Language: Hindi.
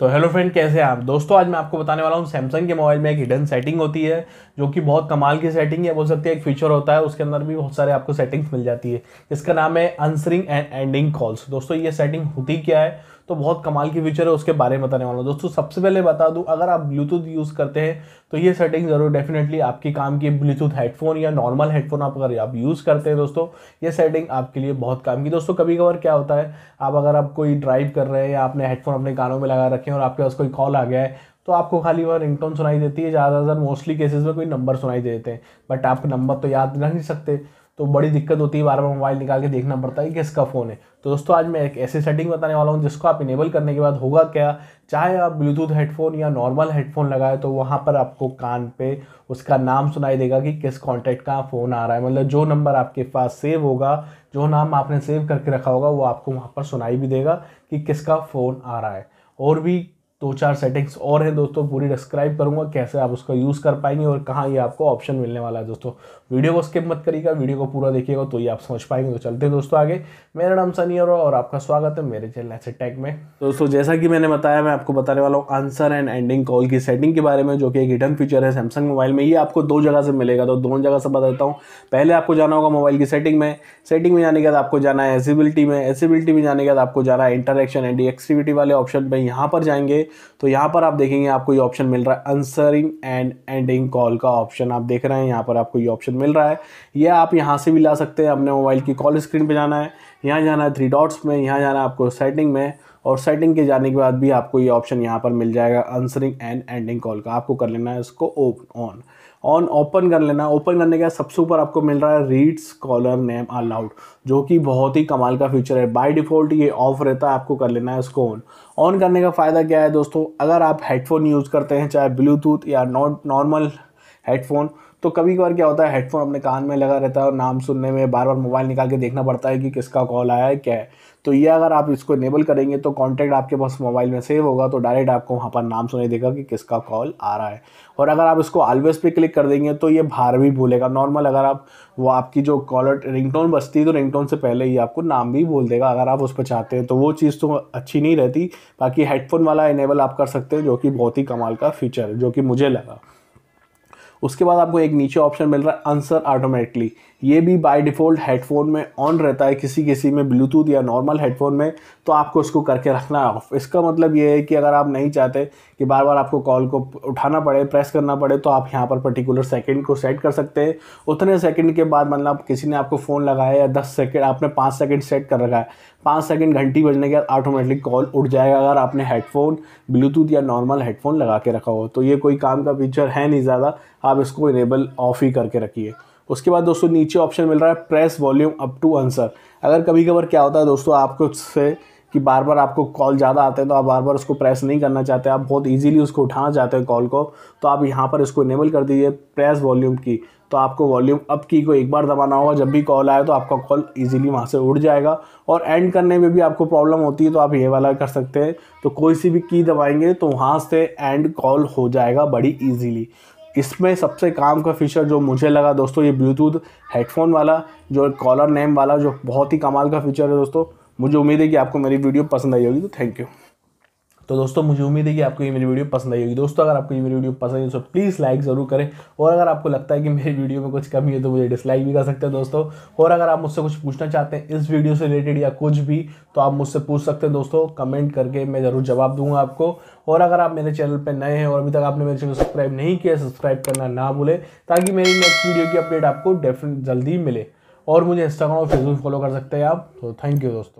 तो हेलो फ्रेंड कैसे हैं आप दोस्तों आज मैं आपको बताने वाला हूँ सैमसंग के मोबाइल में एक हिडन सेटिंग होती है जो कि बहुत कमाल की सेटिंग है बोल सकते हैं एक फीचर होता है उसके अंदर भी बहुत सारे आपको सेटिंग्स मिल जाती है इसका नाम है आंसरिंग एंड एंडिंग कॉल्स दोस्तों ये सेटिंग होती क्या है तो बहुत कमाल की फीचर है उसके बारे में बताने वाला दोस्तों सबसे पहले बता दूँ अगर आप ब्लूटूथ यूज़ करते हैं तो ये सेटिंग ज़रूर डेफिनेटली आपकी काम की ब्लूटूथ हेडफोन या नॉर्मल हेडफोन आप अगर आप यूज़ करते हैं दोस्तों ये सेटिंग आपके लिए बहुत काम की दोस्तों कभी कभार क्या होता है आप अगर आप कोई ड्राइव कर रहे हैं या आपने हेडफोन अपने कानों में लगा रखे हैं और आपके पास कोई कॉल आ गया है तो आपको खाली वह रिंगटोन सुनाई देती है ज़्यादातर मोस्टली केसेस में कोई नंबर सुनाई देते हैं बट आप नंबर तो याद रख नहीं सकते तो बड़ी दिक्कत होती है बार बार मोबाइल निकाल के देखना पड़ता है कि किसका फ़ोन है तो दोस्तों आज मैं एक ऐसी सेटिंग बताने वाला हूँ जिसको आप इनेबल करने के बाद होगा क्या चाहे आप ब्लूटूथ हेडफोन या नॉर्मल हेडफोन लगाए तो वहाँ पर आपको कान पे उसका नाम सुनाई देगा कि किस कॉन्टैक्ट का फ़ोन आ रहा है मतलब जो नंबर आपके पास सेव होगा जो नाम आपने सेव करके रखा होगा वो आपको वहाँ पर सुनाई भी देगा कि किसका फ़ोन आ रहा है और भी दो चार सेटिंग्स और हैं दोस्तों पूरी डिस्क्राइब करूंगा कैसे आप उसका यूज़ कर पाएंगे और कहाँ ये आपको ऑप्शन मिलने वाला है दोस्तों वीडियो को स्किप मत करिएगा वीडियो को पूरा देखिएगा तो ये आप समझ पाएंगे तो चलते हैं दोस्तों आगे मेरा नाम सनी और, और आपका स्वागत है मेरे चैनल ऐसे टैग में दोस्तों जैसा कि मैंने बताया मैं आपको बताने वाला हूँ आंसर एंड एंडिंग कॉल की सेटिंग के बारे में जो कि एक रिटर्न फीचर है सैमसंग मोबाइल में ये आपको दो जगह से मिलेगा तो दोनों जगह से बता देता हूँ पहले आपको जाना होगा मोबाइल की सेटिंग में सेटिंग में जाने के बाद आपको जाना है एसिबिलिटी में एसिबिलिटी में जाने के बाद आपको जाना है इंटरेक्शन एंड एक्सिविटी वाले ऑप्शन पर यहाँ पर जाएंगे तो यहाँ पर आप देखेंगे आपको ये ऑप्शन मिल रहा है आंसरिंग एंड एंडिंग कॉल का ऑप्शन आप देख रहे हैं यहाँ पर आपको ये ऑप्शन मिल रहा है यह आप यहाँ से भी ला सकते हैं अपने मोबाइल की कॉल स्क्रीन पर जाना है यहाँ जाना है थ्री डॉट्स में यहाँ जाना है आपको सेटिंग में और सेटिंग के जाने के बाद भी आपको ये ऑप्शन यहाँ पर मिल जाएगा आंसरिंग एंड एंडिंग कॉल का आपको कर लेना है इसको ओपन ऑन ऑन ओपन कर लेना ओपन करने के सबसे ऊपर आपको मिल रहा है रीड्स कॉलर नेम अलाउड जो कि बहुत ही कमाल का फीचर है बाय डिफ़ॉल्ट ये ऑफ रहता है आपको कर लेना है इसको ऑन ऑन करने का फ़ायदा क्या है दोस्तों अगर आप हेडफोन यूज़ करते हैं चाहे ब्लूटूथ या नॉट नॉर्मल हेडफोन तो कभी कभार क्या होता है हेडफोन अपने कान में लगा रहता है और नाम सुनने में बार बार मोबाइल निकाल के देखना पड़ता है कि किसका कॉल आया है क्या है तो ये अगर आप इसको इनेबल करेंगे तो कॉन्टैक्ट आपके पास मोबाइल में सेव होगा तो डायरेक्ट आपको वहाँ पर नाम सुनाई देगा कि किसका कॉल आ रहा है और अगर आप इसको ऑलवेज पे क्लिक कर देंगे तो ये बाहर भी भूलेगा नॉर्मल अगर आप वो आपकी जो कॉलर रिंगटोन बचती है तो रिंगटोन से पहले ही आपको नाम भी बोल देगा अगर आप उस पर चाहते हैं तो वो चीज़ तो अच्छी नहीं रहती बाकी हेडफोन वाला इनेबल आप कर सकते हैं जो कि बहुत ही कमाल का फीचर है जो कि मुझे लगा उसके बाद आपको एक नीचे ऑप्शन मिल रहा है आंसर ऑटोमेटिकली ये भी बाय डिफ़ॉल्ट हेडफोन में ऑन रहता है किसी किसी में ब्लूटूथ या नॉर्मल हेडफोन में तो आपको इसको करके रखना है ऑफ इसका मतलब ये है कि अगर आप नहीं चाहते कि बार बार आपको कॉल को उठाना पड़े प्रेस करना पड़े तो आप यहाँ पर पर्टिकुलर सेकेंड को सेट कर सकते हैं उतने सेकेंड के बाद मतलब किसी ने आपको फ़ोन लगाया या दस सेकेंड आपने पाँच सेकेंड सेट कर रखा है पाँच सेकेंड घंटी बजने के बाद ऑटोमेटिक कॉल उठ जाएगा अगर आपने हेडफोन ब्लूटूथ या नॉर्मल हेडफोन लगा के रखा हो तो ये कोई काम का फीचर है नहीं ज़्यादा आप इसको इनेबल ऑफ ही करके रखिए उसके बाद दोस्तों नीचे ऑप्शन मिल रहा है press volume up to answer अगर कभी कभार क्या होता है दोस्तों आपको से कि बार बार आपको कॉल ज़्यादा आते हैं तो आप बार बार उसको प्रेस नहीं करना चाहते आप बहुत इजीली उसको उठाना चाहते हैं कॉल को तो आप यहाँ पर इसको इनेबल कर दीजिए प्रेस वॉल्यूम की तो आपको वॉल्यूम अप की को एक बार दबाना होगा जब भी कॉल आए तो आपका कॉल इजीली वहाँ से उठ जाएगा और एंड करने में भी आपको प्रॉब्लम होती है तो आप ये वाला कर सकते हैं तो कोई सी भी की दबाएंगे तो वहाँ से एंड कॉल हो जाएगा बड़ी ईजीली इसमें सबसे काम का फीचर जो मुझे लगा दोस्तों ये ब्लूटूथ हेडफोन वाला जो कॉलर नेम वाला जो बहुत ही कमाल का फीचर है दोस्तों मुझे उम्मीद है कि आपको मेरी वीडियो पसंद आई होगी तो थैंक यू तो दोस्तों मुझे उम्मीद है कि आपको ये मेरी वीडियो पसंद आई होगी दोस्तों अगर आपको ये मेरी वीडियो पसंद है तो प्लीज़ लाइक ज़रूर करें और अगर आपको लगता है कि मेरी वीडियो में कुछ कमी है तो मुझे डिसलाइक भी कर सकते हैं दोस्तों और अगर आप मुझसे कुछ पूछना चाहते हैं इस वीडियो से रिलेटेड या कुछ भी तो आप मुझसे पूछ सकते हैं दोस्तों कमेंट करके मैं ज़रूर जवाब दूंगा आपको और अगर आप मेरे चैनल पर नए हैं और अभी तक आपने मेरे चैनल सब्सक्राइब नहीं किया सब्सक्राइब करना ना भूलें ताकि मेरी नेक्स्ट वीडियो की अपडेट आपको डेफिनेट जल्दी मिले और मुझे इंस्टाग्राम और फेसबुक फॉलो कर सकते हैं आप तो थैंक यू दोस्तों